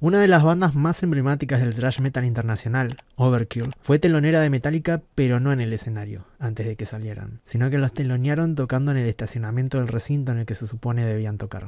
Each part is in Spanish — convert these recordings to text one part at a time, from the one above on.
Una de las bandas más emblemáticas del thrash metal internacional, Overkill, fue telonera de Metallica, pero no en el escenario, antes de que salieran, sino que los telonearon tocando en el estacionamiento del recinto en el que se supone debían tocar.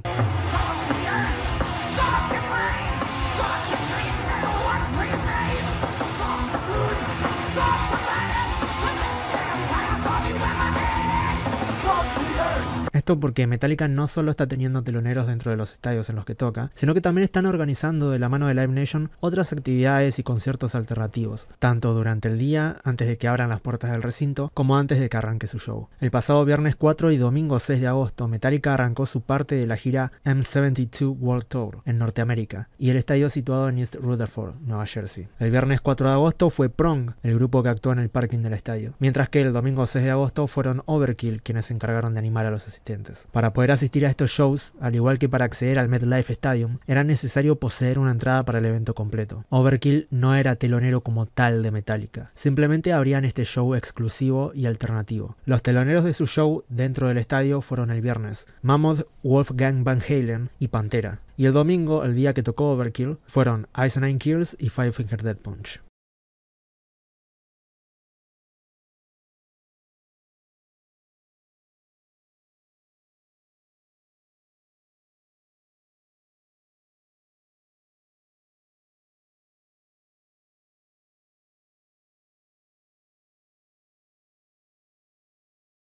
Esto porque Metallica no solo está teniendo teloneros dentro de los estadios en los que toca, sino que también están organizando de la mano de Live Nation otras actividades y conciertos alternativos, tanto durante el día, antes de que abran las puertas del recinto, como antes de que arranque su show. El pasado viernes 4 y domingo 6 de agosto, Metallica arrancó su parte de la gira M72 World Tour en Norteamérica y el estadio situado en East Rutherford, Nueva Jersey. El viernes 4 de agosto fue Prong, el grupo que actuó en el parking del estadio, mientras que el domingo 6 de agosto fueron Overkill quienes se encargaron de animar a los asistentes. Para poder asistir a estos shows, al igual que para acceder al MetLife Stadium, era necesario poseer una entrada para el evento completo. Overkill no era telonero como tal de Metallica, simplemente abrían este show exclusivo y alternativo. Los teloneros de su show dentro del estadio fueron el viernes, Mammoth, Wolfgang Van Halen y Pantera, y el domingo, el día que tocó Overkill, fueron Ice Nine Kills y Five Finger Dead Punch.